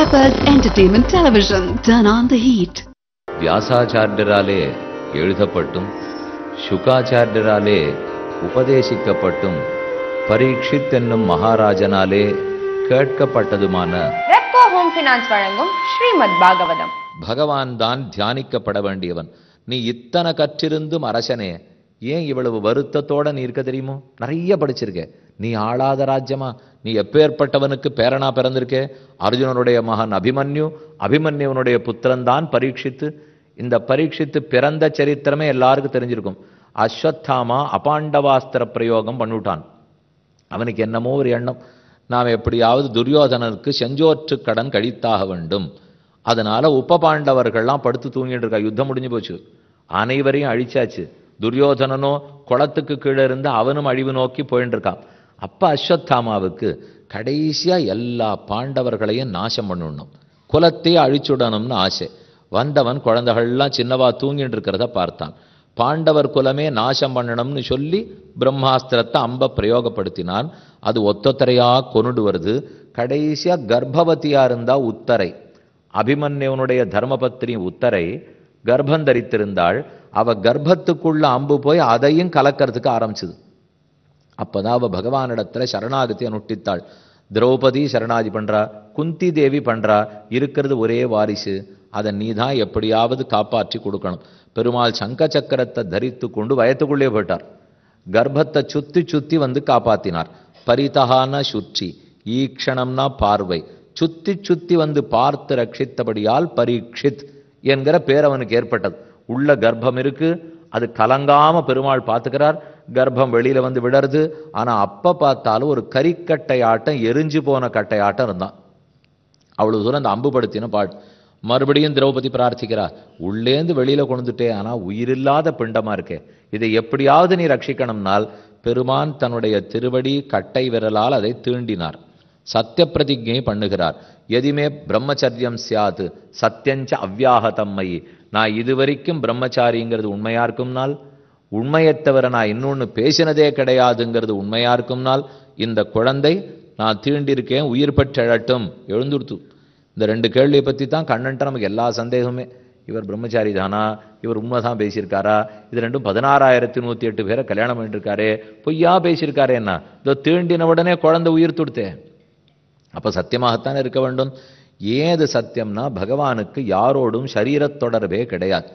peppers entertainment television turn on the heat வியாசாச்சாரியராலே எழுதப்பட்டும் சுகாச்சாரியராலே உபதேசிக்கப்பட்டும் பரீட்சித் என்னும் மகாராஜனாலே கேட்கப்பட்டதுமான ரெப்கோ ஹோம் ஃபினான்ஸ் வழங்கும் ஸ்ரீமத் பாகவதம் பகவான் தான் தியானிக்கப்பட வேண்டியவன் நீ இத்தனை கற்றிருந்தும் அரசனே ஏன் இவ்வளவு வருத்தத்தோட நீ இருக்க தெரியுமோ நிறைய படிச்சிருக்க நீ ஆளாத ராஜ்யமா நீ எப்பேற்பட்டவனுக்கு பேரனா பிறந்திருக்கே அர்ஜுனனுடைய மகன் அபிமன்யு அபிமன்யுவனுடைய புத்திரன்தான் பரீட்சித்து இந்த பரீட்சித்து பிறந்த சரித்திரமே எல்லாருக்கும் தெரிஞ்சிருக்கும் அஸ்வத்தாமா அபாண்டவாஸ்திர பிரயோகம் பண்ணிவிட்டான் அவனுக்கு என்னமோ ஒரு எண்ணம் நாம் எப்படியாவது துரியோதனனுக்கு செஞ்சோற்று கடன் கழித்தாக வேண்டும் அதனால உப பாண்டவர்கள்லாம் படுத்து தூங்கிட்டு இருக்கா யுத்தம் முடிஞ்சு போச்சு அனைவரையும் அழிச்சாச்சு துரியோதனனோ குளத்துக்கு கீழே இருந்து அவனும் அழிவு நோக்கி போயின்னு இருக்கான் அப்போ அஸ்வத்தாமாவுக்கு கடைசியாக எல்லா பாண்டவர்களையும் நாசம் பண்ணணும் குலத்தையே அழிச்சுடணும்னு ஆசை வந்தவன் குழந்தைகள்லாம் சின்னவா தூங்கிட்டு இருக்கிறத பார்த்தான் பாண்டவர் குலமே நாசம் பண்ணணும்னு சொல்லி பிரம்மாஸ்திரத்தை அம்ப பிரயோகப்படுத்தினான் அது ஒத்தொத்தரையாக கொண்டு வருது கடைசியாக கர்ப்பவதியாக இருந்தால் உத்தரை அபிமன்யவனுடைய தர்மபத்னி உத்தரை கர்ப்பம் தரித்திருந்தாள் அவள் கர்ப்பத்துக்குள்ள அம்பு போய் அதையும் கலக்கிறதுக்கு ஆரம்பிச்சுது அப்போதான் அவ அவள் பகவானிடத்தில் சரணாகதி திரௌபதி சரணாதி பண்ணுறா குந்தி தேவி பண்ணுறா இருக்கிறது ஒரே வாரிசு அதை நீ தான் எப்படியாவது காப்பாற்றி கொடுக்கணும் பெருமாள் சங்க சக்கரத்தை தரித்து கொண்டு வயத்துக்குள்ளே போயிட்டார் கர்ப்பத்தை சுத்தி சுத்தி வந்து காப்பாத்தினார் பரிதகான சுற்றி ஈக்ஷணம்னா பார்வை சுத்தி சுத்தி வந்து பார்த்து ரட்சித்தபடியால் பரீட்சித் என்கிற பேர் அவனுக்கு ஏற்பட்டது உள்ள கர்ப்பம் இருக்கு அது கலங்காம பெருமாள் பார்த்துக்கிறார் கர்ப்பம் வெளியில் வந்து விடறது ஆனால் அப்போ பார்த்தாலும் ஒரு கறிக்கட்டை ஆட்டம் எரிஞ்சு போன கட்டை ஆட்டம் இருந்தான் அவ்வளோ தூரம் அந்த அம்புபடுத்தின பாட் மறுபடியும் திரௌபதி பிரார்த்திக்கிறா உள்ளேந்து வெளியில் கொண்டுட்டே ஆனால் உயிரில்லாத பிண்டமாக இருக்கே இதை எப்படியாவது நீ ரட்சிக்கணும்னால் பெருமான் தன்னுடைய திருவடி கட்டை விரலால் அதை தீண்டினார் சத்திய பிரதிஜை பண்ணுகிறார் எதுமே பிரம்மச்சரியம் சியாது சத்தியஞ்ச அவ்யாகதம்மை நான் இதுவரைக்கும் பிரம்மச்சாரிங்கிறது உண்மையா இருக்கும்னால் உண்மையற்றவரை நான் இன்னொன்று பேசினதே கிடையாதுங்கிறது உண்மையாக இருக்கும்னால் இந்த குழந்தை நான் தீண்டிருக்கேன் உயிர் பெற்றழட்டும் எழுந்துடுத்து இந்த ரெண்டு கேள்வியை பற்றி தான் கண்ணன்ட்டு நமக்கு எல்லா சந்தேகமே இவர் பிரம்மச்சாரி தானா இவர் உண்மை தான் பேசியிருக்காரா இது ரெண்டும் பதினாறாயிரத்தி நூற்றி எட்டு பேரை கல்யாணம் பண்ணிட்டுருக்காரு பொய்யா பேசியிருக்காரு என்ன இதோ தீண்டின உடனே குழந்தை உயிர் துடுத்தேன் அப்போ சத்தியமாகத்தானே இருக்க வேண்டும் ஏது சத்தியம்னா பகவானுக்கு யாரோடும் சரீரத் தொடர்பே கிடையாது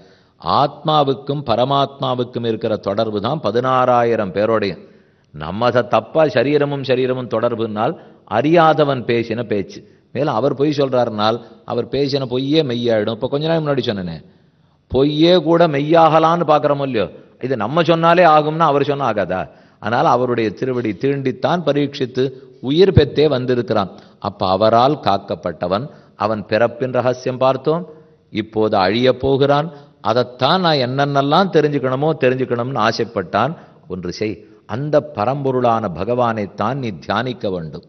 ஆத்மாவுக்கும் பரமாத்மாவுக்கும் இருக்கிற தொடர்பு தான் பதினாறாயிரம் பேரோடைய நம்ம அதை தப்பாக சரீரமும் சரீரமும் தொடர்புனால் அறியாதவன் பேசின பேச்சு மேலும் அவர் பொய் சொல்கிறாருனால் அவர் பேசின பொய்யே மெய்யாயிடும் இப்போ கொஞ்ச நாள் முன்னாடி சொன்னேனே பொய்யே கூட மெய்யாகலான்னு பார்க்குறோமோ இல்லையோ இது நம்ம சொன்னாலே ஆகும்னா அவர் சொன்னால் ஆகாதா ஆனால் அவருடைய திருவடி தீண்டித்தான் பரீட்சித்து உயிர் பெற்றே வந்திருக்கிறான் அப்போ அவரால் காக்கப்பட்டவன் அவன் பிறப்பின் ரகசியம் பார்த்தோம் இப்போது அழியப் போகிறான் அதைத்தான் நான் என்னென்னலாம் தெரிஞ்சுக்கணுமோ தெரிஞ்சுக்கணும்னு ஆசைப்பட்டான் ஒன்று செய் அந்த பரம்பொருளான பகவானைத்தான் நீ தியானிக்க வேண்டும்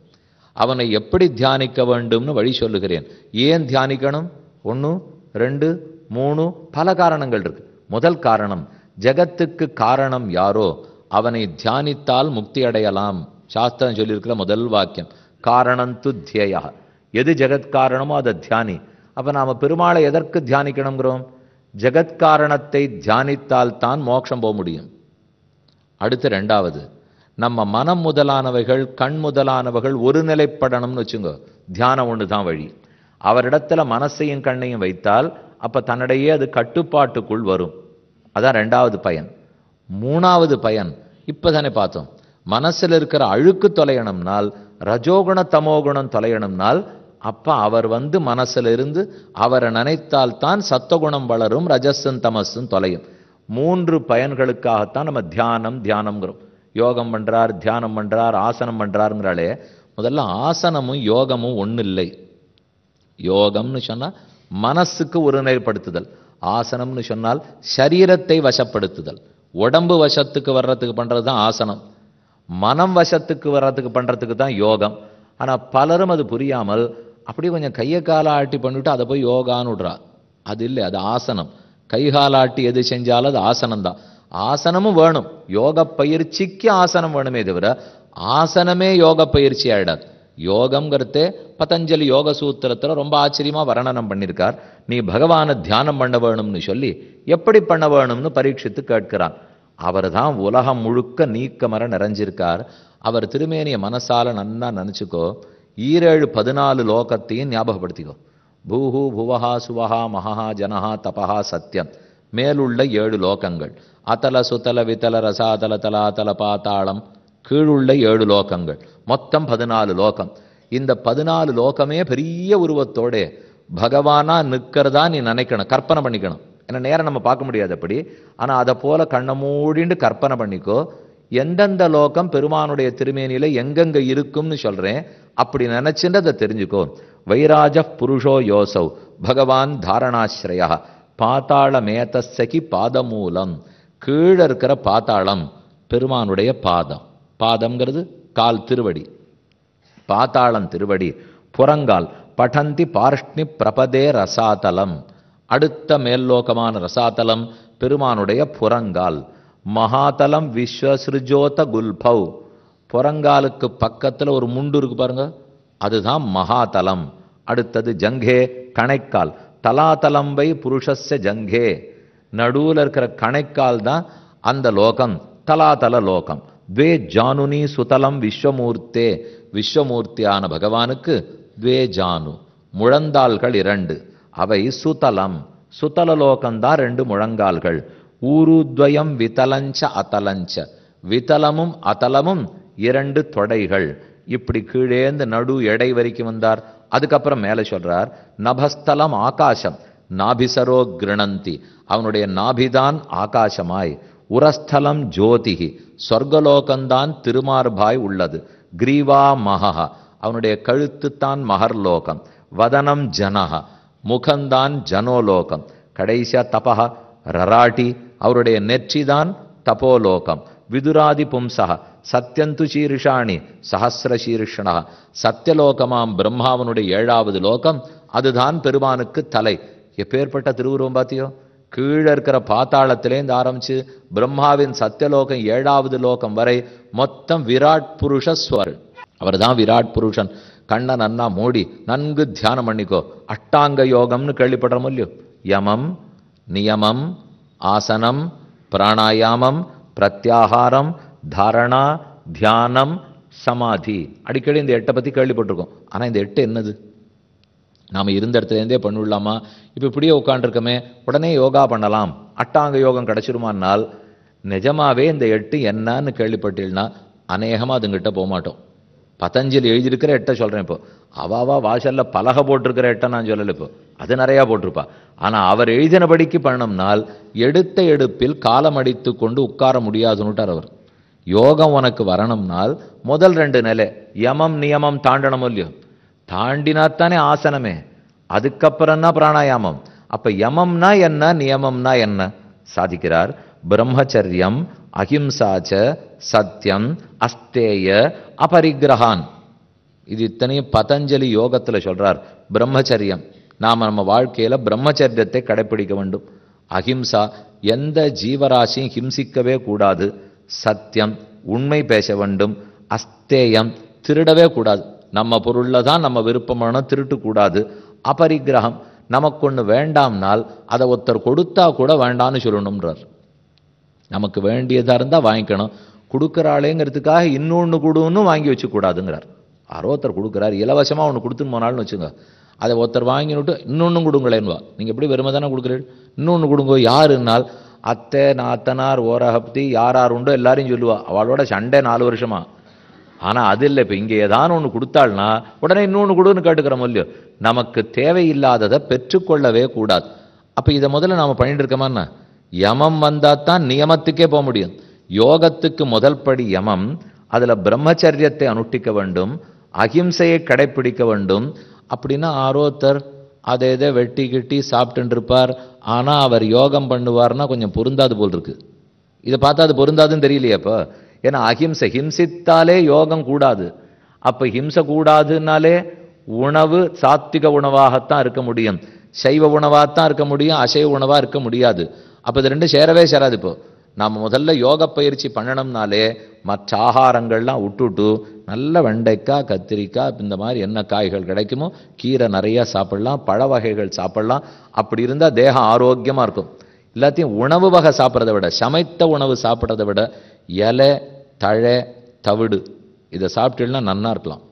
அவனை எப்படி தியானிக்க வேண்டும்னு வழி சொல்லுகிறேன் ஏன் தியானிக்கணும் ஒன்று ரெண்டு மூணு பல காரணங்கள் இருக்கு முதல் காரணம் ஜகத்துக்கு காரணம் யாரோ அவனை தியானித்தால் முக்தி அடையலாம் சாஸ்திரம் சொல்லியிருக்கிற முதல் வாக்கியம் து தியேயா எது ஜெகத் காரணமோ அதை தியானி அப்போ நாம் பெருமாளை எதற்கு தியானிக்கணுங்கிறோம் ஜெகத்காரணத்தை தான் மோட்சம் போக முடியும் அடுத்து ரெண்டாவது நம்ம மனம் முதலானவைகள் கண் முதலானவைகள் ஒரு நிலைப்படணும்னு வச்சுங்க தியானம் ஒன்று தான் வழி அவரிடத்துல மனசையும் கண்ணையும் வைத்தால் அப்போ தன்னிடையே அது கட்டுப்பாட்டுக்குள் வரும் அதான் ரெண்டாவது பயன் மூணாவது பயன் இப்போ தானே பார்த்தோம் மனசில் இருக்கிற அழுக்கு தொலையணும்னால் ரஜோகுண தமோகுணம் தொலையணும்னால் அப்போ அவர் வந்து மனசில் இருந்து அவரை தான் சத்தகுணம் வளரும் ரஜஸும் தமஸும் தொலையும் மூன்று பயன்களுக்காகத்தான் நம்ம தியானம் தியானம்ங்கிறோம் யோகம் பண்ணுறார் தியானம் பண்ணுறார் ஆசனம் பண்ணுறாருங்கிறாலே முதல்ல ஆசனமும் யோகமும் ஒன்றும் இல்லை யோகம்னு சொன்னால் மனசுக்கு ஒருநிலைப்படுத்துதல் ஆசனம்னு சொன்னால் சரீரத்தை வசப்படுத்துதல் உடம்பு வசத்துக்கு வர்றதுக்கு பண்ணுறது தான் ஆசனம் மனம் வசத்துக்கு வர்றதுக்கு பண்ணுறதுக்கு தான் யோகம் ஆனால் பலரும் அது புரியாமல் அப்படியே கொஞ்சம் கையை ஆட்டி பண்ணிவிட்டு அதை போய் யோகான்னு விடுறா அது இல்லை அது ஆசனம் கை ஆட்டி எது செஞ்சாலும் அது ஆசனம் தான் ஆசனமும் வேணும் யோக பயிற்சிக்கு ஆசனம் வேணுமே தவிர ஆசனமே யோக பயிற்சி ஆகிடாது யோகம்ங்கிறதே பதஞ்சலி யோக சூத்திரத்தில் ரொம்ப ஆச்சரியமாக வர்ணனம் பண்ணியிருக்கார் நீ பகவானை தியானம் பண்ண வேணும்னு சொல்லி எப்படி பண்ண வேணும்னு பரீட்சித்து கேட்கிறான் அவர் தான் உலகம் முழுக்க நீக்கமர நிறைஞ்சிருக்கார் அவர் திருமேனியை மனசால நன்னா நினச்சிக்கோ ஈரேழு பதினாலு லோகத்தையும் ஞாபகப்படுத்திக்கோ பூஹு புவஹா சுவஹா மகஹா ஜனஹா தபஹா சத்யம் மேலுள்ள ஏழு லோகங்கள் அத்தல சுதல வித்தல ரசாதல தலாதல பாத்தாளம் கீழுள்ள ஏழு லோகங்கள் மொத்தம் பதினாலு லோகம் இந்த பதினாலு லோகமே பெரிய உருவத்தோட பகவானா நிற்கிறதா நீ நினைக்கணும் கற்பனை பண்ணிக்கணும் ஏன்னா நேரம் நம்ம பார்க்க முடியாது அப்படி ஆனால் அதை போல கண்ணை மூடிண்டு கற்பனை பண்ணிக்கோ எந்தெந்த லோகம் பெருமானுடைய திருமேனியில் எங்கெங்கே இருக்கும்னு சொல்கிறேன் அப்படி நினைச்சுட்டு அதை தெரிஞ்சுக்கோ வைராஜ புருஷோ யோசவ் பகவான் தாரணாஸ்ரயா பாதாளமேதசகி பாதமூலம் கீழே இருக்கிற பாத்தாளம் பெருமானுடைய பாதம் பாதம்ங்கிறது கால் திருவடி பாத்தாளம் திருவடி புறங்கால் படந்தி பார்ஷ்ணி பிரபதே ரசாதலம் அடுத்த மேல்லோகமான ரசாதலம் பெருமானுடைய புறங்கால் மகாதலம் விஸ்வசிருஜோத குல்பவ் புறங்காலுக்கு பக்கத்தில் ஒரு முண்டு இருக்கு பாருங்கள் அதுதான் மகாதலம் அடுத்தது ஜங்கே கணைக்கால் தலாதலம்பை புருஷஸ்ய ஜங்கே நடுவில் இருக்கிற கணைக்கால் தான் அந்த லோகம் தலாதல லோகம் வே ஜானுனி சுதலம் விஸ்வமூர்த்தே விஸ்வமூர்த்தியான பகவானுக்கு வே ஜானு முழந்தாள்கள் இரண்டு அவை சுதலம் சுதலலோகம்தான் ரெண்டு முழங்கால்கள் ஊருத்வயம் விதலஞ்ச அத்தலஞ்ச விதலமும் அத்தலமும் இரண்டு தொடைகள் இப்படி கீழேந்து நடு எடை வரைக்கும் வந்தார் அதுக்கப்புறம் மேலே சொல்றார் நபஸ்தலம் ஆகாசம் நாபிசரோ கிரணந்தி அவனுடைய நாபிதான் ஆகாசமாய் உரஸ்தலம் ஜோதிகி சொர்க்கலோகந்தான் திருமார்பாய் உள்ளது கிரீவா மகா அவனுடைய கழுத்துத்தான் மகர்லோகம் வதனம் ஜனக முகந்தான் ஜனோலோகம் கடைசியா தபஹ ரராட்டி அவருடைய நெற்றிதான் தபோலோகம் விதுராதிபும்சா சத்யந்து சீரிஷாணி சஹசிரசீரிஷனா சத்தியலோகமாம் பிரம்மாவனுடைய ஏழாவது லோகம் அதுதான் பெருமானுக்கு தலை எப்பேற்பட்ட திருவுருவம் பார்த்தியோ கீழே இருக்கிற பாத்தாளத்திலேருந்து ஆரம்பிச்சு பிரம்மாவின் சத்தியலோகம் ஏழாவது லோகம் வரை மொத்தம் விராட் புருஷஸ்வர் அவர் தான் விராட் புருஷன் கண்ண நன்னா மூடி நன்கு தியானம் பண்ணிக்கோ அட்டாங்க யோகம்னு கேள்விப்படுற முல்லியோ யமம் நியமம் ஆசனம் பிராணாயாமம் பிரத்யாகாரம் தாரணா தியானம் சமாதி அடிக்கடி இந்த எட்டை பற்றி கேள்விப்பட்டிருக்கோம் ஆனால் இந்த எட்டு என்னது நாம் இருந்த இடத்துலேருந்தே பண்ணிவிடலாமா இப்போ இப்படியே உட்காண்டிருக்கமே உடனே யோகா பண்ணலாம் அட்டாங்க யோகம் கிடச்சிருமானால் நிஜமாகவே இந்த எட்டு என்னன்னு கேள்விப்பட்டீங்கன்னா அநேகமாக அதுங்கிட்ட போக மாட்டோம் பதஞ்சலி எழுதியிருக்கிற எட்டை சொல்கிறேன் இப்போ அவாவா வாசலில் பலகை போட்டிருக்கிற எட்டை நான் சொல்லலை இப்போ அது நிறையா போட்டிருப்பா ஆனால் அவர் எழுதினபடிக்கு பண்ணோம்னால் எடுத்த எடுப்பில் காலம் அடித்து கொண்டு உட்கார முடியாதுன்னுட்டார் அவர் யோகம் உனக்கு வரணும்னால் முதல் ரெண்டு நிலை யமம் நியமம் தாண்டணும் இல்லையோ தாண்டினாத்தானே ஆசனமே அதுக்கப்புறம் தான் பிராணாயாமம் அப்போ யமம்னா என்ன நியமம்னா என்ன சாதிக்கிறார் பிரம்மச்சரியம் அஹிம்சாச்ச சத்தியம் அஸ்தேய அபரிக்கிரகான் இது இத்தனையும் பதஞ்சலி யோகத்தில் சொல்கிறார் பிரம்மச்சரியம் நாம் நம்ம வாழ்க்கையில் பிரம்மச்சரியத்தை கடைப்பிடிக்க வேண்டும் அஹிம்சா எந்த ஜீவராசியும் ஹிம்சிக்கவே கூடாது சத்தியம் உண்மை பேச வேண்டும் அஸ்தேயம் திருடவே கூடாது நம்ம பொருளில் தான் நம்ம விருப்பமான திருட்டக்கூடாது அபரிக்கிரகம் நமக்கு ஒன்று வேண்டாம்னால் அதை ஒருத்தர் கொடுத்தா கூட வேண்டான்னு சொல்லணும்ன்றார் நமக்கு வேண்டியதாக இருந்தால் வாங்கிக்கணும் கொடுக்குறாளேங்கிறதுக்காக இன்னொன்று கொடுன்னு வாங்கி வச்சுக்கூடாதுங்கிறார் யாரோ ஒருத்தர் கொடுக்குறாரு இலவசமாக ஒன்று கொடுத்துன்னு போனாலும் வச்சுங்க அதை ஒருத்தர் விட்டு இன்னொன்று கொடுங்களேன்வா நீங்கள் எப்படி வெறுமை தானே கொடுக்குறீள் இன்னொன்று கொடுங்க யாருன்னால் அத்தை நாத்தனார் ஓரஹப்தி யார் யார் உண்டோ எல்லாரையும் சொல்லுவா அவளோட சண்டை நாலு வருஷமா ஆனால் அது இல்லை இப்போ இங்கே ஏதானு ஒன்று கொடுத்தாள்னா உடனே இன்னொன்று கொடுன்னு கேட்டுக்கிறோம் இல்லையோ நமக்கு தேவையில்லாததை பெற்றுக்கொள்ளவே கூடாது அப்போ இதை முதல்ல நாம் பண்ணிட்டு இருக்கோமாண்ணா யமம் வந்தால் தான் நியமத்துக்கே போக முடியும் யோகத்துக்கு முதல் படி யமம் அதில் பிரம்மச்சரியத்தை அனுஷ்டிக்க வேண்டும் அகிம்சையை கடைப்பிடிக்க வேண்டும் அப்படின்னா ஆரோத்தர் அதை இதை வெட்டி கிட்டி இருப்பார் ஆனால் அவர் யோகம் பண்ணுவார்னா கொஞ்சம் பொருந்தாது போல் இருக்கு இதை பார்த்தா அது பொருந்தாதுன்னு தெரியலையே அப்போ ஏன்னா அஹிம்சை ஹிம்சித்தாலே யோகம் கூடாது அப்போ ஹிம்சை கூடாதுனாலே உணவு சாத்திக உணவாகத்தான் இருக்க முடியும் சைவ உணவாகத்தான் இருக்க முடியும் அசைவ உணவாக இருக்க முடியாது அப்போ இது ரெண்டும் சேரவே சேராது இப்போ நாம் முதல்ல யோக பயிற்சி பண்ணணும்னாலே மற்ற ஆகாரங்கள்லாம் விட்டுட்டு நல்ல வெண்டைக்காய் கத்திரிக்காய் இந்த மாதிரி என்ன காய்கள் கிடைக்குமோ கீரை நிறையா சாப்பிட்லாம் பழ வகைகள் சாப்பிட்லாம் அப்படி இருந்தால் தேகம் ஆரோக்கியமாக இருக்கும் எல்லாத்தையும் உணவு வகை சாப்பிட்றத விட சமைத்த உணவு சாப்பிட்றத விட இலை தழை தவிடு இதை சாப்பிட்டுலாம் நல்லா இருக்கலாம்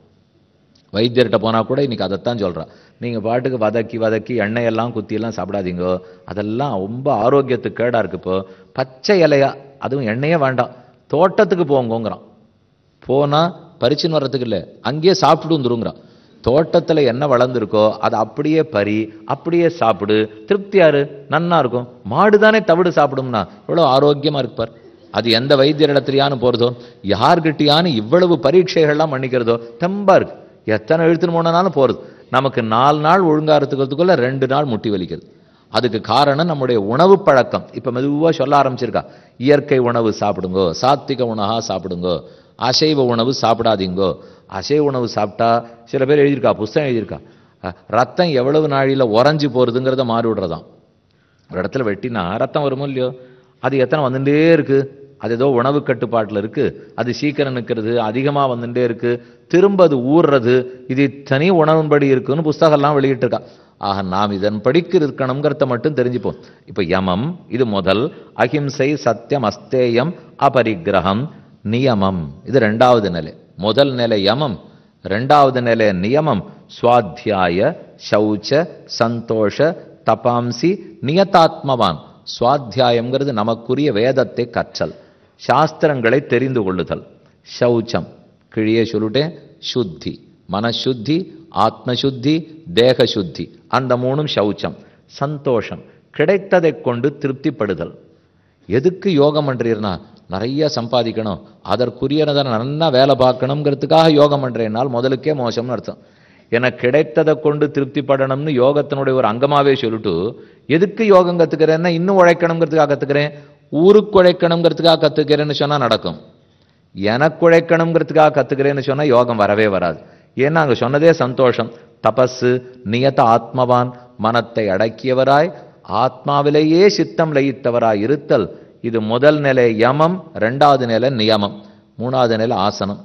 வைத்தியர்கிட்ட போனால் கூட இன்றைக்கி அதைத்தான் சொல்கிறேன் நீங்கள் பாட்டுக்கு வதக்கி வதக்கி எண்ணெயெல்லாம் குத்தியெல்லாம் சாப்பிடாதீங்கோ அதெல்லாம் ரொம்ப ஆரோக்கியத்துக்கு கேடாக இருக்குது இப்போ பச்சை இலையா அதுவும் எண்ணெயே வேண்டாம் தோட்டத்துக்கு போங்கோங்கிறான் போனால் பறிச்சுன்னு வர்றதுக்கு இல்லை அங்கேயே சாப்பிட்டு வந்துருங்கிறான் தோட்டத்தில் என்ன வளர்ந்துருக்கோ அதை அப்படியே பறி அப்படியே சாப்பிடு திருப்தியாரு நன்னா இருக்கும் மாடு தானே தவிடு சாப்பிடும்னா எவ்வளோ ஆரோக்கியமாக இருப்பார் அது எந்த வைத்தியர் இடத்துலையானு போகிறதோ யார்கிட்டயானு இவ்வளவு பரீட்சைகள்லாம் பண்ணிக்கிறதோ தெம்பா இருக்கு எத்தனை எழுத்துன்னு போனாலும் போகிறது நமக்கு நாலு நாள் ஒழுங்காக இருக்கிறதுக்குள்ளே ரெண்டு நாள் முட்டி வலிக்கிறது அதுக்கு காரணம் நம்முடைய உணவு பழக்கம் இப்போ மெதுவாக சொல்ல ஆரம்பிச்சிருக்கா இயற்கை உணவு சாப்பிடுங்கோ சாத்திக உணவாக சாப்பிடுங்கோ அசைவ உணவு சாப்பிடாதீங்கோ அசைவ உணவு சாப்பிட்டா சில பேர் எழுதியிருக்கா புஸ்தகம் எழுதியிருக்கா ரத்தம் எவ்வளவு நாழியில் உறைஞ்சி போகிறதுங்கிறத மாறி விடுறதாம் ஒரு இடத்துல வெட்டினா ரத்தம் வருமோ இல்லையோ அது எத்தனை வந்துட்டே இருக்குது அது ஏதோ உணவு கட்டுப்பாட்டில் இருக்குது அது சீக்கிரம் நிற்கிறது அதிகமாக வந்துட்டே இருக்குது திரும்ப அது ஊறுறது இது தனி உணவின்படி இருக்குதுன்னு புஸ்தகம்லாம் வெளியிட்டிருக்கான் ஆக நாம் இதன் படிக்கு இருக்கணுங்கிறத மட்டும் தெரிஞ்சுப்போம் இப்போ யமம் இது முதல் அஹிம்சை சத்தியம் அஸ்தேயம் அபரிக்கிரகம் நியமம் இது ரெண்டாவது நிலை முதல் நிலை யமம் ரெண்டாவது நிலை நியமம் சுவாத்தியாய சௌச்ச சந்தோஷ தபாம்சி நியதாத்மவான் சுவாத்தியாயங்கிறது நமக்குரிய வேதத்தை கற்றல் சாஸ்திரங்களை தெரிந்து கொள்ளுதல் சௌச்சம் கிழியே சொல்லிட்டேன் சுத்தி மனசுத்தி ஆத்மசுத்தி தேக சுத்தி அந்த மூணும் சௌச்சம் சந்தோஷம் கிடைத்ததை கொண்டு திருப்திப்படுதல் எதுக்கு யோகம் பண்ணுறீர்னா நிறைய சம்பாதிக்கணும் அதற்குரியனதை நல்லா வேலை பார்க்கணுங்கிறதுக்காக யோகம் பண்ணுறேன்னால் முதலுக்கே மோசம்னு அர்த்தம் எனக்கு கிடைத்ததை கொண்டு திருப்திப்படணும்னு யோகத்தினுடைய ஒரு அங்கமாகவே சொல்லிட்டு எதுக்கு யோகம் கற்றுக்கிறேன்னா இன்னும் உழைக்கணுங்கிறதுக்காக கற்றுக்கிறேன் ஊருக்கு உழைக்கணுங்கிறதுக்காக கற்றுக்கிறேன்னு சொன்னால் நடக்கும் எனக்கு உழைக்கணுங்கிறதுக்காக கற்றுக்கிறேன்னு சொன்னால் யோகம் வரவே வராது ஏன்னா அங்கே சொன்னதே சந்தோஷம் தபஸு நியத ஆத்மவான் மனத்தை அடக்கியவராய் ஆத்மாவிலேயே சித்தம் லயித்தவராய் இருத்தல் இது முதல் நிலை யமம் ரெண்டாவது நிலை நியமம் மூணாவது நிலை ஆசனம்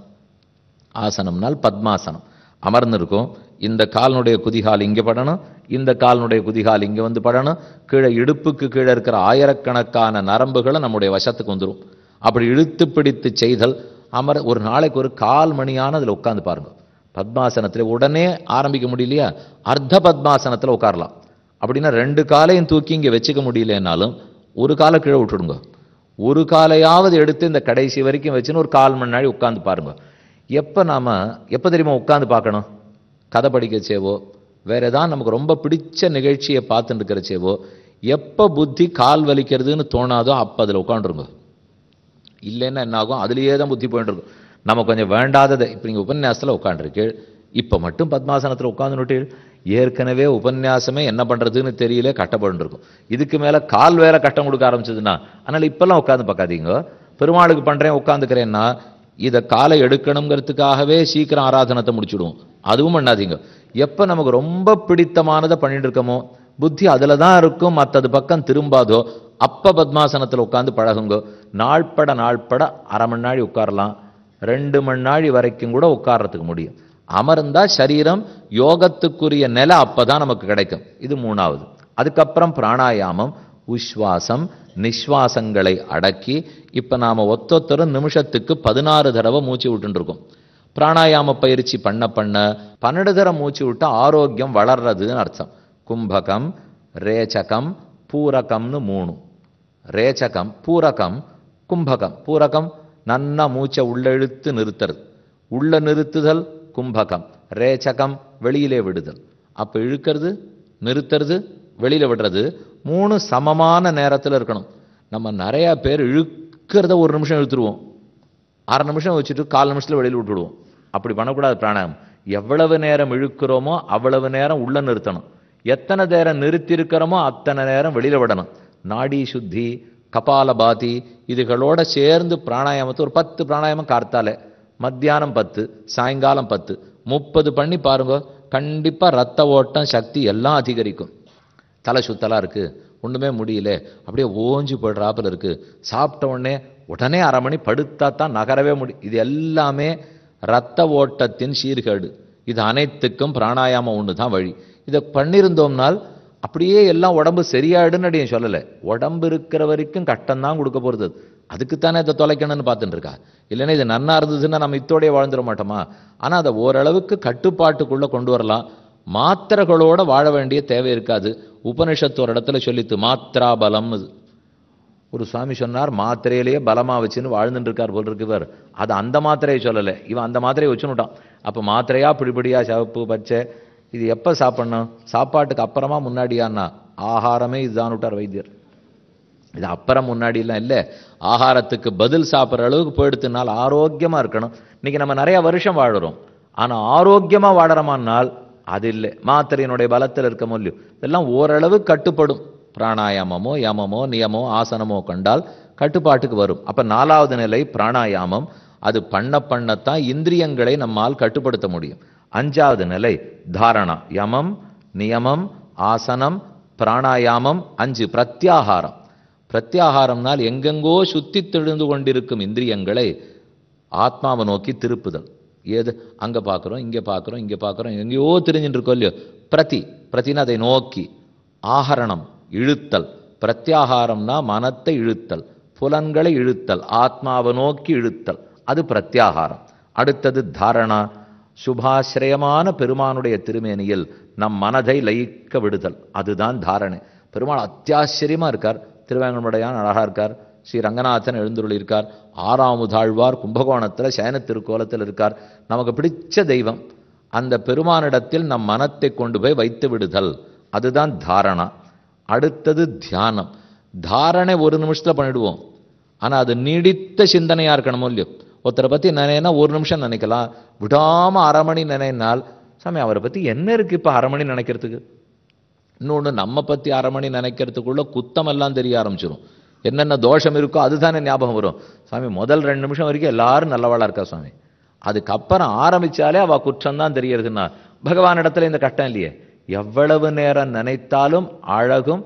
ஆசனம்னால் பத்மாசனம் அமர்ந்திருக்கும் இந்த காலனுடைய குதிகால் இங்கே படணும் இந்த கால்னுடைய குதிகால் இங்கே வந்து படணும் கீழே இடுப்புக்கு கீழே இருக்கிற ஆயிரக்கணக்கான நரம்புகளை நம்முடைய வசத்துக்கு வந்துடும் அப்படி இழுத்து பிடித்து செய்தல் அமர் ஒரு நாளைக்கு ஒரு கால் மணியான அதில் உட்காந்து பாருங்கள் பத்மாசனத்தில் உடனே ஆரம்பிக்க முடியலையா அர்த்த பத்மாசனத்தில் உட்காரலாம் அப்படின்னா ரெண்டு காலையும் தூக்கி இங்கே வச்சுக்க முடியலன்னாலும் ஒரு காலை கீழே விட்டுடுங்க ஒரு காலையாவது எடுத்து இந்த கடைசி வரைக்கும் வச்சுன்னு ஒரு கால் மணி நாளை உட்காந்து பாருங்கள் எப்போ நாம் எப்போ தெரியுமா உட்காந்து பார்க்கணும் கதை படிக்கச்சேவோ வேறு ஏதாவது நமக்கு ரொம்ப பிடிச்ச நிகழ்ச்சியை பார்த்துட்டு இருக்கிறச்சேவோ எப்போ புத்தி கால் வலிக்கிறதுன்னு தோணாதோ அப்போ அதில் உட்காண்டிருங்க இல்லைன்னா என்ன ஆகும் அதுலேயே தான் புத்தி போயிட்டு இருக்கும் நம்ம கொஞ்சம் வேண்டாததை இப்போ நீங்கள் உபன்யாசத்தில் உட்காண்டிருக்கு இப்போ மட்டும் பத்மாசனத்தில் உட்காந்துட்டீள் ஏற்கனவே உபன்யாசமே என்ன பண்ணுறதுன்னு தெரியல கட்டப்பட்டுருக்கும் இதுக்கு மேலே கால் வேலை கட்டம் கொடுக்க ஆரம்பிச்சதுன்னா அதனால் இப்போல்லாம் உட்காந்து பார்க்காதீங்க பெருமாளுக்கு பண்ணுறேன் உட்காந்துக்கிறேன்னா இதை காலை எடுக்கணுங்கிறதுக்காகவே சீக்கிரம் ஆராதனத்தை முடிச்சுடுவோம் அதுவும் பண்ணாதீங்க எப்போ நமக்கு ரொம்ப பிடித்தமானதை பண்ணிட்டு இருக்கமோ புத்தி அதில் தான் இருக்கும் மற்றது பக்கம் திரும்பாதோ அப்ப பத்மாசனத்தில் உட்காந்து பழகுங்க நாள்பட நாள்பட அரை மணி நாழி உட்காரலாம் ரெண்டு மணி நாழி வரைக்கும் கூட உட்கார்றதுக்கு முடியும் அமர்ந்தால் சரீரம் யோகத்துக்குரிய நிலை அப்போ தான் நமக்கு கிடைக்கும் இது மூணாவது அதுக்கப்புறம் பிராணாயாமம் உஸ்வாசம் நிஸ்வாசங்களை அடக்கி இப்போ நாம் ஒத்தொத்தரும் நிமிஷத்துக்கு பதினாறு தடவை மூச்சு விட்டுருக்கோம் பிராணாயாம பயிற்சி பண்ண பண்ண பன்னெண்டு தரம் மூச்சு விட்டு ஆரோக்கியம் வளர்றதுன்னு அர்த்தம் கும்பகம் ரேச்சகம் பூரகம்னு மூணு ரேச்சகம் பூரகம் கும்பகம் பூரகம் நன்னா மூச்சை உள்ள இழுத்து நிறுத்துறது உள்ள நிறுத்துதல் கும்பகம் ரேச்சகம் வெளியிலே விடுதல் அப்போ இழுக்கிறது நிறுத்துறது வெளியில் விடுறது மூணு சமமான நேரத்தில் இருக்கணும் நம்ம நிறையா பேர் இழுக்கிறத ஒரு நிமிஷம் இழுத்துருவோம் அரை நிமிஷம் வச்சுட்டு கால் நிமிஷத்தில் வெளியில் விட்டுடுவோம் அப்படி பண்ணக்கூடாது பிராணாயாமம் எவ்வளவு நேரம் இழுக்கிறோமோ அவ்வளவு நேரம் உள்ள நிறுத்தணும் எத்தனை நேரம் நிறுத்தி இருக்கிறோமோ அத்தனை நேரம் வெளியில் விடணும் நாடி சுத்தி கபால பாதி இதுகளோட சேர்ந்து பிராணாயாமத்தை ஒரு பத்து பிராணாயாமம் கார்த்தாலே மத்தியானம் பத்து சாயங்காலம் பத்து முப்பது பண்ணி பாருங்க கண்டிப்பாக ரத்த ஓட்டம் சக்தி எல்லாம் அதிகரிக்கும் தலை சுத்தலாக இருக்குது ஒன்றுமே முடியல அப்படியே ஓஞ்சி போடுறாப்பில் இருக்குது சாப்பிட்ட உடனே உடனே அரை மணி படுத்தா தான் நகரவே முடியும் இது எல்லாமே ரத்த ஓட்டத்தின் சீர்கேடு இது அனைத்துக்கும் பிராணாயாமம் ஒன்று தான் வழி இதை பண்ணியிருந்தோம்னால் அப்படியே எல்லாம் உடம்பு சரியாயிடுன்னு அப்படின்னு சொல்லலை உடம்பு இருக்கிற வரைக்கும் கட்டம்தான் கொடுக்க போகிறது அதுக்குத்தானே இதை தொலைக்கணும்னு பார்த்துட்டு இருக்கா இல்லைன்னா இது நன்னா இருந்ததுன்னா நம்ம இத்தோடைய வாழ்ந்துட மாட்டோமா ஆனால் அதை ஓரளவுக்கு கட்டுப்பாட்டுக்குள்ளே கொண்டு வரலாம் மாத்திரைகளோடு வாழ வேண்டிய தேவை இருக்காது உபனிஷத்து ஒரு இடத்துல சொல்லித்து மாத்திரா பலம் இது ஒரு சுவாமி சொன்னார் மாத்திரையிலேயே பலமாக வச்சுன்னு வாழ்ந்துட்டு இருக்கார் போல் இருக்குவர் அது அந்த மாத்திரையை சொல்லலை இவன் அந்த மாத்திரையை வச்சுன்னுட்டான் அப்போ மாத்திரையாக பிடிபடியா சிவப்பு பச்சை இது எப்போ சாப்பிட்ணும் சாப்பாட்டுக்கு அப்புறமா முன்னாடியான்னா ஆகாரமே இதுதான் வைத்தியர் இது அப்புறம் முன்னாடியெல்லாம் இல்லை ஆகாரத்துக்கு பதில் சாப்பிட்ற அளவுக்கு போயிடுத்துனால் ஆரோக்கியமாக இருக்கணும் இன்றைக்கி நம்ம நிறையா வருஷம் வாழுறோம் ஆனால் ஆரோக்கியமாக வாழறமானால் அது இல்லை மாத்திரையினுடைய பலத்தில் இருக்க முடியும் இதெல்லாம் ஓரளவு கட்டுப்படும் பிராணாயாமமோ யமமோ நியமோ ஆசனமோ கண்டால் கட்டுப்பாட்டுக்கு வரும் அப்போ நாலாவது நிலை பிராணாயாமம் அது பண்ண பண்ணத்தான் இந்திரியங்களை நம்மால் கட்டுப்படுத்த முடியும் அஞ்சாவது நிலை தாரணா யமம் நியமம் ஆசனம் பிராணாயாமம் அஞ்சு பிரத்யாகாரம் பிரத்யாகாரம்னால் எங்கெங்கோ சுத்தி தெழுந்து கொண்டிருக்கும் இந்திரியங்களை ஆத்மாவை நோக்கி திருப்புதல் ஏது அங்கே பார்க்குறோம் இங்கே பார்க்குறோம் இங்கே பார்க்குறோம் எங்கேயோ தெரிஞ்சுட்டு இருக்கோம் இல்லையோ பிரதி பிரத்தின்னு அதை நோக்கி ஆகரணம் இழுத்தல் பிரத்யாகாரம்னா மனத்தை இழுத்தல் புலன்களை இழுத்தல் ஆத்மாவை நோக்கி இழுத்தல் அது பிரத்யாகாரம் அடுத்தது தாரணா சுபாசிரயமான பெருமானுடைய திருமேனியில் நம் மனதை லயிக்க விடுதல் அதுதான் தாரணை பெருமாள் அத்தியாச்சரியமாக இருக்கார் திருவேங்கடமுடையான் அழகாக இருக்கார் ஸ்ரீ ரங்கநாதன் எழுந்துள்ளிருக்கார் ஆறாமுதாழ்வார் கும்பகோணத்தில் சயன திருக்கோலத்தில் இருக்கார் நமக்கு பிடிச்ச தெய்வம் அந்த பெருமானிடத்தில் நம் மனத்தை கொண்டு போய் வைத்து விடுதல் அதுதான் தாரணா அடுத்தது தியானம் தாரணை ஒரு நிமிஷத்தில் பண்ணிடுவோம் ஆனால் அது நீடித்த சிந்தனையாக இருக்கணும் இல்லையோ ஒருத்தரை பற்றி நினைனா ஒரு நிமிஷம் நினைக்கலாம் விடாமல் அரை மணி நினைனால் சாமி அவரை பற்றி என்ன இருக்குது இப்போ அரை மணி நினைக்கிறதுக்கு இன்னொன்று நம்ம பற்றி அரை மணி நினைக்கிறதுக்குள்ளே குத்தமெல்லாம் தெரிய ஆரம்பிச்சிடும் என்னென்ன தோஷம் இருக்கோ அதுதானே ஞாபகம் வரும் சாமி முதல் ரெண்டு நிமிஷம் வரைக்கும் எல்லாரும் நல்லவாளாக இருக்கா சுவாமி அதுக்கப்புறம் ஆரம்பித்தாலே அவள் குற்றம் தான் தெரியறதுன்னா பகவானிடத்தில் இந்த கட்டம் இல்லையே எவ்வளவு நேரம் நினைத்தாலும் அழகும்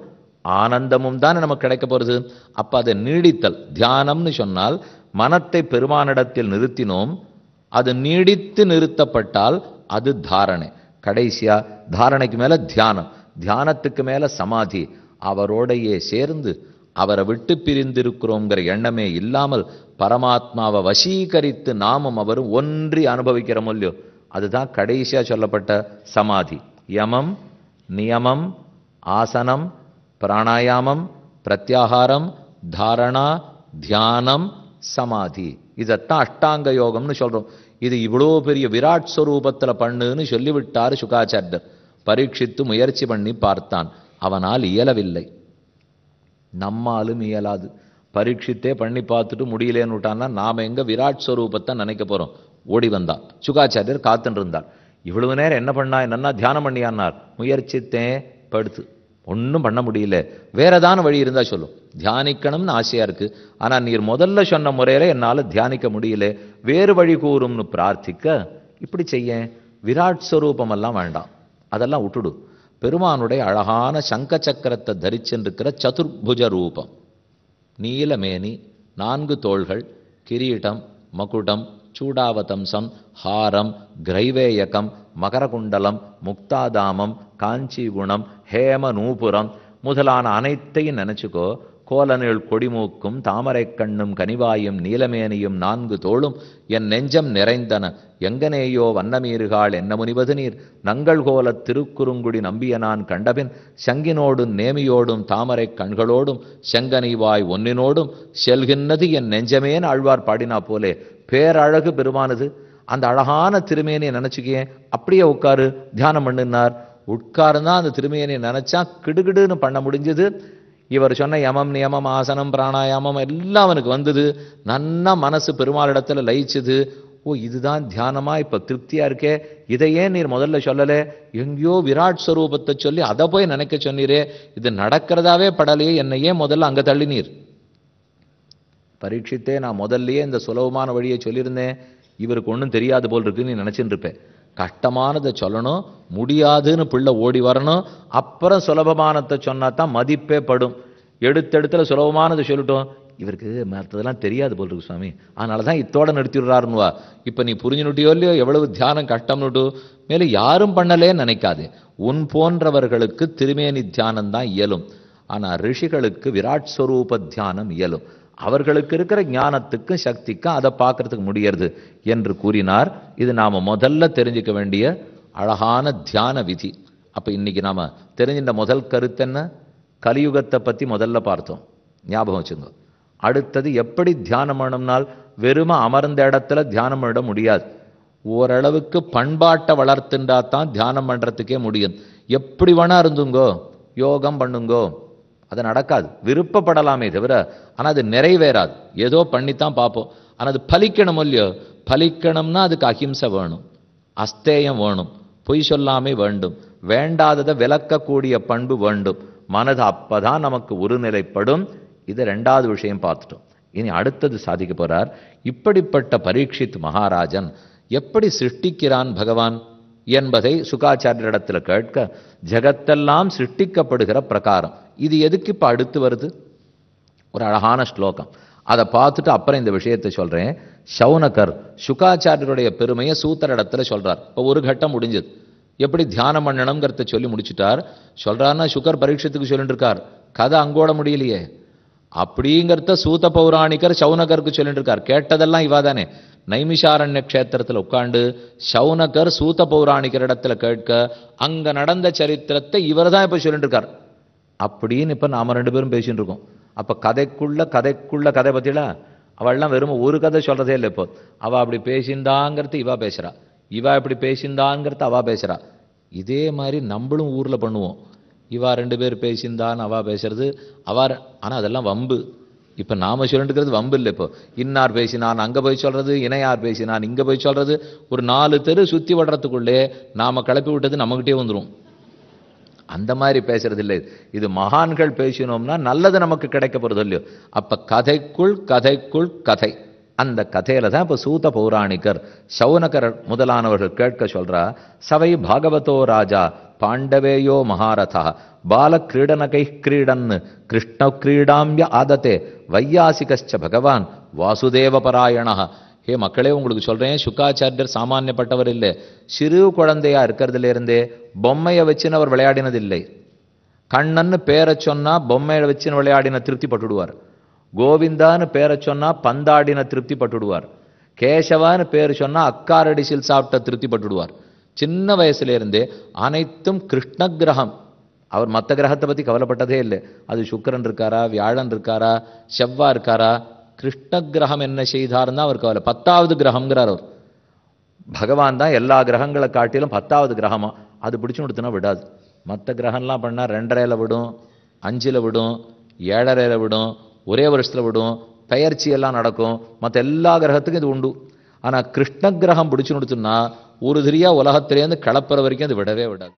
ஆனந்தமும் தானே நமக்கு கிடைக்க போகிறது அப்போ அதை நீடித்தல் தியானம்னு சொன்னால் மனத்தை பெருமானிடத்தில் நிறுத்தினோம் அது நீடித்து நிறுத்தப்பட்டால் அது தாரணை கடைசியாக தாரணைக்கு மேலே தியானம் தியானத்துக்கு மேலே சமாதி அவரோடையே சேர்ந்து அவரை விட்டு பிரிந்திருக்கிறோங்கிற எண்ணமே இல்லாமல் பரமாத்மாவை வசீகரித்து நாமும் அவரும் ஒன்றி அனுபவிக்கிறோம் இல்லையோ அதுதான் கடைசியாக சொல்லப்பட்ட சமாதி யமம் நியமம் ஆசனம் பிராணாயாமம் பிரத்யாகாரம் தாரணா தியானம் சமாதி இதைத்தான் அஷ்டாங்க யோகம்னு சொல்கிறோம் இது இவ்வளோ பெரிய விராட் ஸ்வரூபத்தில் பண்ணுன்னு சொல்லிவிட்டார் சுகாச்சாரியர் பரீட்சித்து முயற்சி பண்ணி பார்த்தான் அவனால் இயலவில்லை நம்மாலும் இயலாது பரீட்சித்தே பண்ணி பார்த்துட்டு முடியலேன்னு விட்டான்னா நாம் எங்கே விராட் ஸ்வரூபத்தை நினைக்க போகிறோம் ஓடி வந்தான் சுகாச்சாரியர் காத்துட்டு இருந்தார் இவ்வளவு நேரம் என்ன பண்ணா என்னன்னா தியானம் பண்ணியான்னார் முயற்சித்தேன் படுத்து ஒன்றும் பண்ண முடியல வேற ஏதான வழி இருந்தால் சொல்லும் தியானிக்கணும்னு ஆசையாக இருக்கு ஆனால் நீர் முதல்ல சொன்ன முறையில் என்னால் தியானிக்க முடியல வேறு வழி கூறும்னு பிரார்த்திக்க இப்படி செய்ய விராட் ஸ்வரூபமெல்லாம் வேண்டாம் அதெல்லாம் விட்டுடு பெருமானுடைய அழகான சங்க சக்கரத்தை தரிச்சென்றிருக்கிற சதுர்புஜ ரூபம் நீலமேனி நான்கு தோள்கள் கிரீட்டம் மகுடம் சூடாவதம்சம் ஹாரம் கிரைவேயகம் மகரகுண்டலம் முக்தாதாமம் காஞ்சிகுணம் ஹேமநூபுரம் முதலான அனைத்தையும் நினச்சிக்கோ கோலனில் கொடிமூக்கும் தாமரை கண்ணும் கனிவாயும் நீலமேனியும் நான்கு தோளும் என் நெஞ்சம் நிறைந்தன எங்கனேயோ வண்ணமீறுகாள் என்ன முனிவது நீர் நங்கள் கோலத் திருக்குறுங்குடி நம்பிய நான் கண்டபின் சங்கினோடும் நேமியோடும் தாமரை கண்களோடும் செங்கனிவாய் ஒன்னினோடும் செல்கின்றது என் நெஞ்சமேன் ஆழ்வார் பாடினா போலே பேரழகு பெருமானது அந்த அழகான திருமேனியை நினச்சிக்கேன் அப்படியே உட்காரு தியானம் பண்ணினார் உட்கார்ந்தா அந்த திருமேனியை நினச்சா கிடுகிடுன்னு பண்ண முடிஞ்சது இவர் சொன்ன யமம் நியமம் ஆசனம் பிராணாயாமம் எல்லாம் அவனுக்கு வந்தது நன்னா மனசு இடத்துல லயிச்சுது ஓ இதுதான் தியானமா இப்போ திருப்தியா இருக்கே இதையே நீர் முதல்ல சொல்லலே எங்கேயோ விராட் ஸ்வரூபத்தை சொல்லி அதை போய் நினைக்க சொன்னீரே இது நடக்கிறதாவே படலையே என்னையே முதல்ல அங்கே தள்ளினீர் பரீட்சித்தே நான் முதல்லையே இந்த சுலபமான வழியை சொல்லியிருந்தேன் இவருக்கு ஒன்றும் தெரியாது போல் இருக்குன்னு நினைச்சுட்டு இருப்பேன் கஷ்டமானதை சொல்லணும் முடியாதுன்னு பிள்ளை ஓடி வரணும் அப்புறம் சுலபமானத்தை சொன்னால் தான் மதிப்பே படும் எடுத்தெடுத்துல சுலபமானதை சொல்லட்டும் இவருக்கு மற்றதெல்லாம் தெரியாது போல் இருக்கு சுவாமி அதனால தான் இத்தோட வா இப்போ நீ புரிஞ்சுனுட்டியோ இல்லையோ எவ்வளவு தியானம் கஷ்டம்னுட்டு மேலே யாரும் பண்ணலேன்னு நினைக்காது உன் போன்றவர்களுக்கு திருமேனி தியானம் தான் இயலும் ஆனால் ரிஷிகளுக்கு விராட் ஸ்வரூப தியானம் இயலும் அவர்களுக்கு இருக்கிற ஞானத்துக்கும் சக்திக்கும் அதை பார்க்கறதுக்கு முடியறது என்று கூறினார் இது நாம் முதல்ல தெரிஞ்சுக்க வேண்டிய அழகான தியான விதி அப்போ இன்றைக்கி நாம் தெரிஞ்சின்ற முதல் என்ன கலியுகத்தை பற்றி முதல்ல பார்த்தோம் ஞாபகம் வச்சுங்க அடுத்தது எப்படி தியானம் பண்ணோம்னால் வெறும அமர்ந்த இடத்துல தியானம் பண்ண முடியாது ஓரளவுக்கு பண்பாட்டை வளர்த்துண்டா தான் தியானம் பண்ணுறதுக்கே முடியும் எப்படி வேணா இருந்துங்கோ யோகம் பண்ணுங்கோ அது நடக்காது விருப்பப்படலாமே தவிர ஆனால் அது நிறைவேறாது ஏதோ பண்ணித்தான் பார்ப்போம் ஆனால் அது பலிக்கணும் இல்லையோ பலிக்கணும்னா அதுக்கு அஹிம்சை வேணும் அஸ்தேயம் வேணும் பொய் சொல்லாமே வேண்டும் வேண்டாததை விளக்கக்கூடிய பண்பு வேண்டும் மனது அப்பதான் நமக்கு ஒருநிலைப்படும் இது ரெண்டாவது விஷயம் பார்த்துட்டோம் இனி அடுத்தது சாதிக்க போறார் இப்படிப்பட்ட பரீட்சித் மகாராஜன் எப்படி சிருஷ்டிக்கிறான் பகவான் என்பதை சுகாச்சாரியரிடத்தில் கேட்க ஜெகத்தெல்லாம் சிருஷ்டிக்கப்படுகிற பிரகாரம் இது எதுக்கு இப்போ அடுத்து வருது ஒரு அழகான ஸ்லோகம் அதை பார்த்துட்டு அப்புறம் இந்த விஷயத்தை சொல்கிறேன் சவுனகர் சுகாச்சாரியருடைய பெருமையை சூத்தர் இடத்துல சொல்கிறார் இப்போ ஒரு கட்டம் முடிஞ்சது எப்படி தியானம் பண்ணணுங்கிறத சொல்லி முடிச்சுட்டார் சொல்கிறாருன்னா சுகர் பரீட்சத்துக்கு சொல்லிட்டு இருக்கார் கதை அங்கோட முடியலையே அப்படிங்கிறத சூத்த பௌராணிக்கர் சவுனகருக்கு சொல்லிட்டு இருக்கார் கேட்டதெல்லாம் இவா தானே நைமிஷாரண்ய கஷேத்திரத்தில் உட்காண்டு சவுனகர் சூத்த பௌராணிக்கர் இடத்துல கேட்க அங்கே நடந்த சரித்திரத்தை இவர் தான் இப்போ சொல்லிட்டு இருக்கார் அப்படின்னு இப்போ நாம் ரெண்டு பேரும் பேசிகிட்டு இருக்கோம் அப்போ கதைக்குள்ள கதைக்குள்ள கதை பற்றிலா அவள்லாம் வெறும் ஒரு கதை சொல்கிறதே இல்லை இப்போ அவள் அப்படி பேசியிருந்தாங்கிறது இவா பேசுகிறா இவா இப்படி பேசியிருந்தாங்கிறது அவா பேசுகிறா இதே மாதிரி நம்மளும் ஊரில் பண்ணுவோம் இவா ரெண்டு பேர் பேசியிருந்தான்னு அவா பேசுறது அவா ஆனால் அதெல்லாம் வம்பு இப்போ நாம சொல்லிட்டுக்கிறது வம்பு இல்லை இப்போ இன்னார் பேசினான் அங்கே போய் சொல்கிறது இணையார் பேசினான் இங்கே போய் சொல்கிறது ஒரு நாலு தெரு சுற்றி வடுறதுக்குள்ளே நாம் கிளப்பி விட்டது நம்மகிட்டே வந்துடும் அந்த மாதிரி பேசுறது இல்லை இது மகான்கள் பேசினோம்னா நல்லது நமக்கு கிடைக்க போறது இல்லையோ அப்ப கதைக்குள் கதைக்குள் கதை அந்த கதையில தான் இப்ப சூத பௌராணிகர் சௌனகர் முதலானவர்கள் கேட்க சொல்றா சவை பாகவதோ ராஜா பாண்டவேயோ மகாரதா பால கிரீடனகை கிரீடன் கிருஷ்ண கிரீடாம்பிய ஆதத்தே வையாசிகச்ச பகவான் வாசுதேவ பராயணா ஏ மக்களே உங்களுக்கு சொல்கிறேன் சுக்காச்சாரியர் சாமானியப்பட்டவர் இல்லை சிறு குழந்தையா இருக்கிறதுலேருந்தே பொம்மையை வச்சுன்னு அவர் விளையாடினதில்லை கண்ணன்னு பேரை சொன்னால் பொம்மையை வச்சுன்னு விளையாடின திருப்தி பட்டுடுவார் கோவிந்தான்னு பேரை சொன்னால் பந்தாடின திருப்தி பட்டுடுவார் கேசவான்னு பேர் சொன்னால் அக்காரடிசில் சாப்பிட்ட திருப்தி பட்டுடுவார் சின்ன வயசுலேருந்தே அனைத்தும் கிருஷ்ண கிரகம் அவர் மற்ற கிரகத்தை பற்றி கவலைப்பட்டதே இல்லை அது சுக்கரன் இருக்காரா வியாழன் இருக்காரா செவ்வா இருக்காரா கிருஷ்ண கிரகம் என்ன செய்தார்னா அவருக்கு கவலை பத்தாவது கிரகங்கிறார் அவர் பகவான் தான் எல்லா கிரகங்களை காட்டிலும் பத்தாவது கிரகமாக அது பிடிச்சு கொடுத்துனா விடாது மற்ற கிரகம்லாம் பண்ணால் ரெண்டரையில் விடும் அஞ்சில் விடும் ஏழரையில் விடும் ஒரே வருஷத்தில் விடும் பெயர்ச்சி எல்லாம் நடக்கும் மற்ற எல்லா கிரகத்துக்கும் இது உண்டு ஆனால் கிருஷ்ண கிரகம் பிடிச்சு கொடுத்துன்னா ஒரு திரியாக உலகத்திலேருந்து கிளப்புற வரைக்கும் அது விடவே விடாது